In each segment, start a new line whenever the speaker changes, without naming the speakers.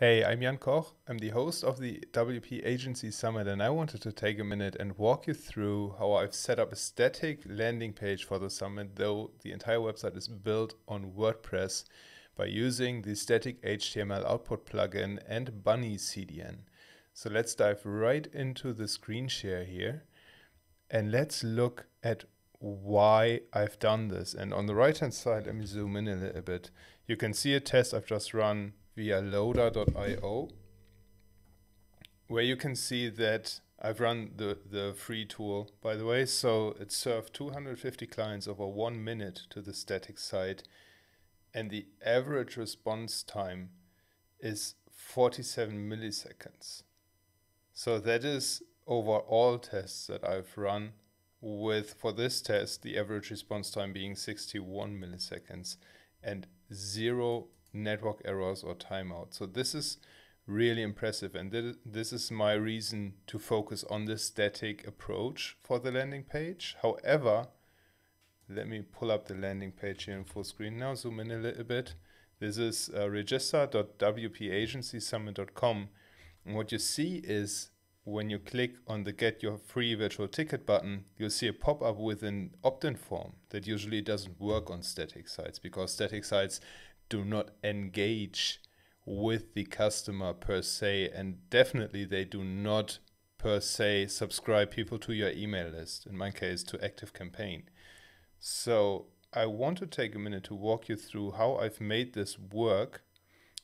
Hey, I'm Jan Koch. I'm the host of the WP Agency Summit, and I wanted to take a minute and walk you through how I've set up a static landing page for the summit, though the entire website is built on WordPress by using the static HTML output plugin and Bunny CDN. So let's dive right into the screen share here and let's look at why I've done this. And on the right hand side, let me zoom in a little bit. You can see a test I've just run via loader.io, where you can see that I've run the, the free tool, by the way. So it served 250 clients over one minute to the static site. And the average response time is 47 milliseconds. So that is over all tests that I've run with, for this test, the average response time being 61 milliseconds and zero network errors or timeout. So this is really impressive and th this is my reason to focus on the static approach for the landing page. However, let me pull up the landing page here in full screen now, zoom in a little bit. This is uh, register.wpagencysummit.com. And what you see is when you click on the get your free virtual ticket button, you'll see a pop up with an opt in form that usually doesn't work on static sites because static sites do not engage with the customer per se and definitely they do not per se subscribe people to your email list in my case to active campaign so i want to take a minute to walk you through how i've made this work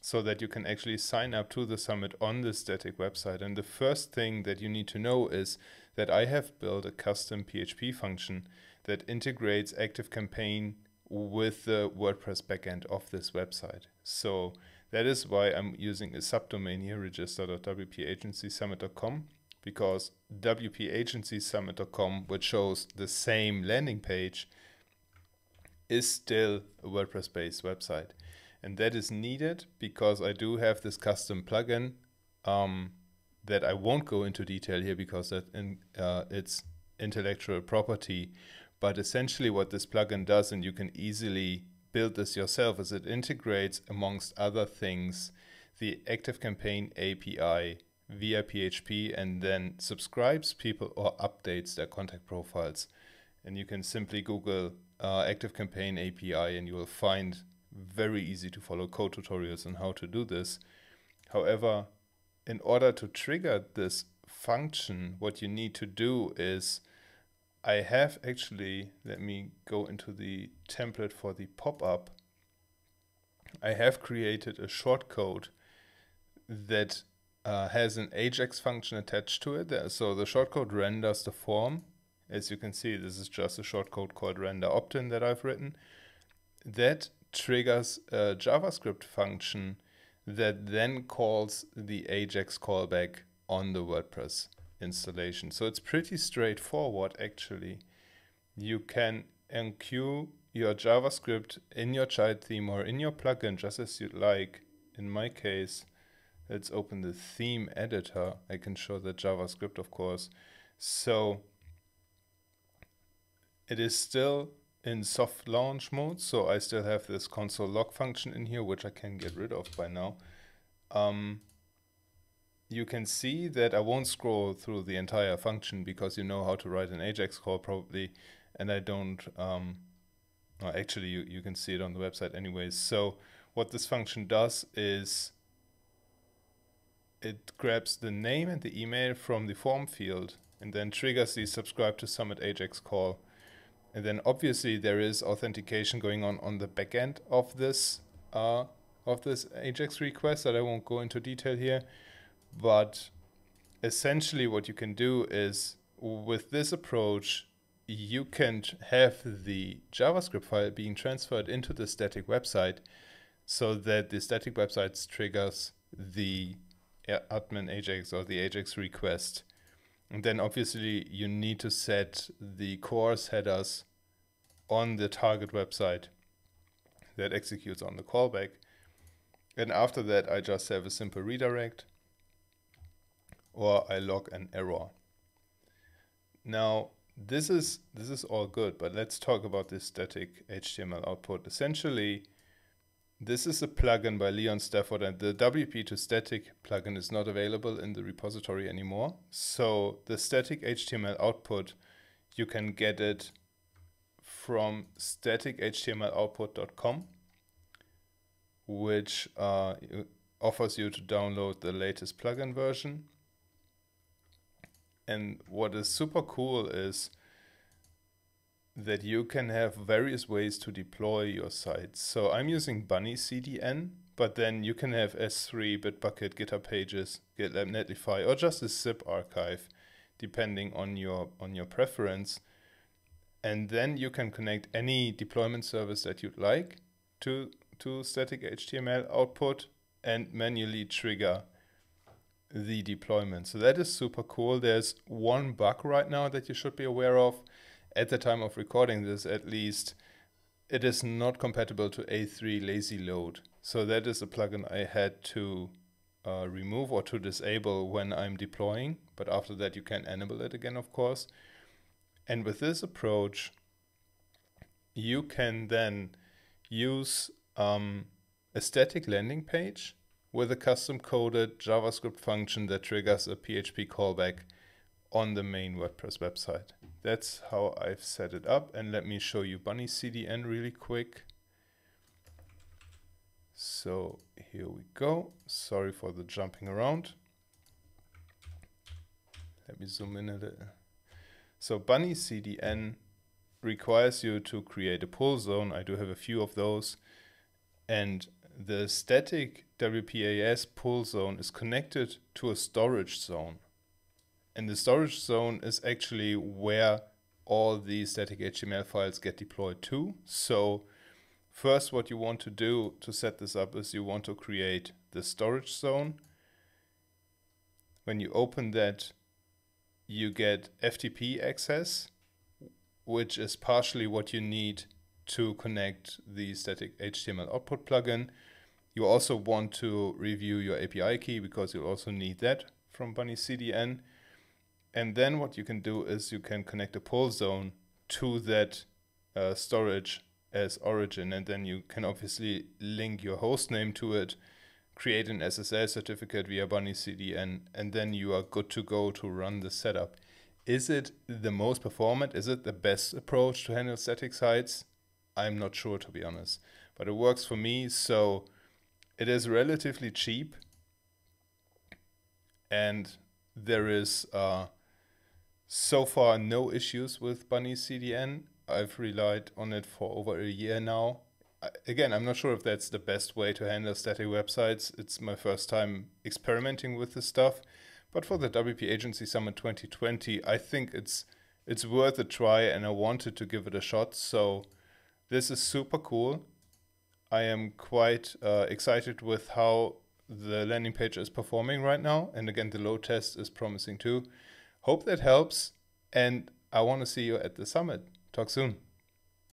so that you can actually sign up to the summit on the static website and the first thing that you need to know is that i have built a custom php function that integrates active campaign with the WordPress backend of this website. So that is why I'm using a subdomain here, register.wpagencysummit.com, because wpagencysummit.com, which shows the same landing page, is still a WordPress-based website. And that is needed because I do have this custom plugin um, that I won't go into detail here because that in, uh, it's intellectual property, but essentially, what this plugin does, and you can easily build this yourself, is it integrates, amongst other things, the ActiveCampaign API via PHP and then subscribes people or updates their contact profiles. And you can simply Google uh, ActiveCampaign API and you will find very easy to follow code tutorials on how to do this. However, in order to trigger this function, what you need to do is I have actually, let me go into the template for the pop-up. I have created a shortcode that uh, has an Ajax function attached to it. So the shortcode renders the form. As you can see, this is just a shortcode called render opt-in that I've written. That triggers a JavaScript function that then calls the Ajax callback on the WordPress installation. So it's pretty straightforward actually. You can enqueue your JavaScript in your child theme or in your plugin just as you'd like. In my case, let's open the theme editor. I can show the JavaScript, of course. So it is still in soft launch mode. So I still have this console log function in here, which I can get rid of by now. Um, you can see that I won't scroll through the entire function because you know how to write an Ajax call probably, and I don't, um, well, actually you, you can see it on the website anyways. So what this function does is it grabs the name and the email from the form field and then triggers the subscribe to summit Ajax call. And then obviously there is authentication going on on the back end of this, uh, of this Ajax request that I won't go into detail here. But essentially, what you can do is with this approach, you can have the JavaScript file being transferred into the static website so that the static website triggers the uh, admin Ajax or the Ajax request. And then obviously you need to set the course headers on the target website that executes on the callback. And after that, I just have a simple redirect or I log an error. Now, this is, this is all good, but let's talk about this static HTML output. Essentially, this is a plugin by Leon Stafford, and the WP to static plugin is not available in the repository anymore. So the static HTML output, you can get it from statichtmloutput.com, which uh, offers you to download the latest plugin version. And what is super cool is that you can have various ways to deploy your sites. So I'm using Bunny CDN, but then you can have S3, Bitbucket, GitHub Pages, GitLab Netlify, or just a zip archive, depending on your on your preference. And then you can connect any deployment service that you'd like to to static HTML output and manually trigger the deployment. So that is super cool. There's one bug right now that you should be aware of. At the time of recording this, at least, it is not compatible to A3 lazy load. So that is a plugin I had to uh, remove or to disable when I'm deploying. But after that, you can enable it again, of course. And with this approach, you can then use um, a static landing page with a custom coded JavaScript function that triggers a PHP callback on the main WordPress website. That's how I've set it up. And let me show you Bunny CDN really quick. So here we go. Sorry for the jumping around. Let me zoom in a little. So Bunny CDN requires you to create a pull zone. I do have a few of those. And the static WPAS pull zone is connected to a storage zone. And the storage zone is actually where all the static HTML files get deployed to. So first what you want to do to set this up is you want to create the storage zone. When you open that, you get FTP access, which is partially what you need to connect the static HTML output plugin. You also want to review your API key because you'll also need that from Bunny CDN. And then what you can do is you can connect a pull zone to that uh, storage as origin. And then you can obviously link your host name to it, create an SSL certificate via Bunny CDN, and then you are good to go to run the setup. Is it the most performant? Is it the best approach to handle static sites? I'm not sure to be honest, but it works for me. So it is relatively cheap, and there is uh, so far no issues with Bunny CDN. I've relied on it for over a year now. again, I'm not sure if that's the best way to handle static websites. It's my first time experimenting with this stuff, but for the WP Agency Summit 2020, I think it's it's worth a try, and I wanted to give it a shot. So this is super cool. I am quite uh, excited with how the landing page is performing right now. And again, the load test is promising too. Hope that helps. And I want to see you at the summit. Talk soon.